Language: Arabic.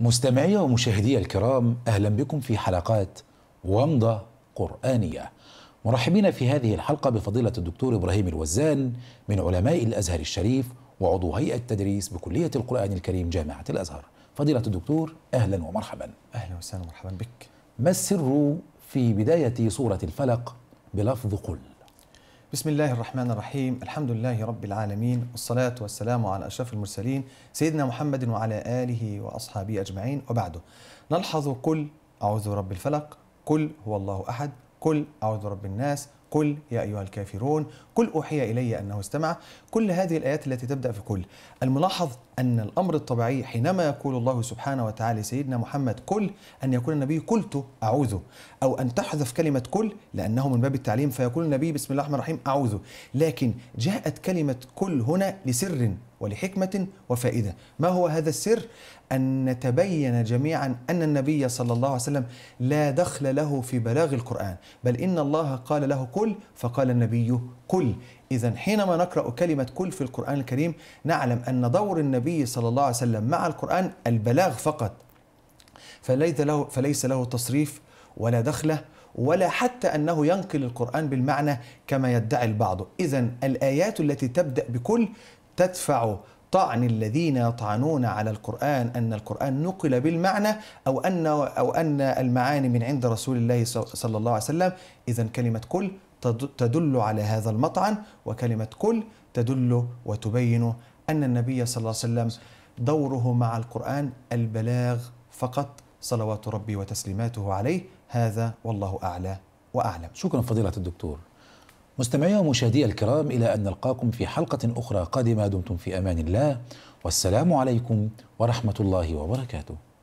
مستمعي ومشاهدي الكرام أهلا بكم في حلقات ومضة قرآنية مرحبين في هذه الحلقة بفضيلة الدكتور إبراهيم الوزان من علماء الأزهر الشريف وعضو هيئة التدريس بكلية القرآن الكريم جامعة الأزهر فضيلة الدكتور أهلا ومرحبا أهلا وسهلا ومرحبا بك ما السر في بداية سورة الفلق بلفظ قل بسم الله الرحمن الرحيم الحمد لله رب العالمين والصلاة والسلام على أشرف المرسلين سيدنا محمد وعلى آله وأصحابه أجمعين وبعده نلحظ كل أعوذ برب الفلق كل هو الله أحد كل أعوذ برب الناس قل يا أيها الكافرون قل أوحي إلي أنه استمع كل هذه الآيات التي تبدأ في قل الملاحظ أن الأمر الطبيعي حينما يقول الله سبحانه وتعالى سيدنا محمد كل أن يكون النبي قلت أعوذ أو أن تحذف كلمة كل لأنه من باب التعليم فيقول النبي بسم الله الرحمن الرحيم أعوذ لكن جاءت كلمة كل هنا لسر ولحكمة وفائدة ما هو هذا السر؟ أن نتبين جميعا أن النبي صلى الله عليه وسلم لا دخل له في بلاغ القرآن بل إن الله قال له كل فقال النبي كل إذا حينما نقرأ كلمة كل في القرآن الكريم نعلم أن دور النبي صلى الله عليه وسلم مع القرآن البلاغ فقط فليس له, فليس له تصريف ولا دخله ولا حتى انه ينقل القران بالمعنى كما يدعي البعض، اذا الايات التي تبدا بكل تدفع طعن الذين يطعنون على القرآن أن القرآن نقل بالمعنى أو أن أو أن المعاني من عند رسول الله صلى الله عليه وسلم، إذا كلمة كل تدل على هذا المطعن وكلمة كل تدل وتبين أن النبي صلى الله عليه وسلم دوره مع القرآن البلاغ فقط صلوات ربي وتسليماته عليه هذا والله أعلى وأعلم شكرا فضيلة الدكتور مستمعي ومشاهدي الكرام إلى أن نلقاكم في حلقة أخرى قادمة دمتم في أمان الله والسلام عليكم ورحمة الله وبركاته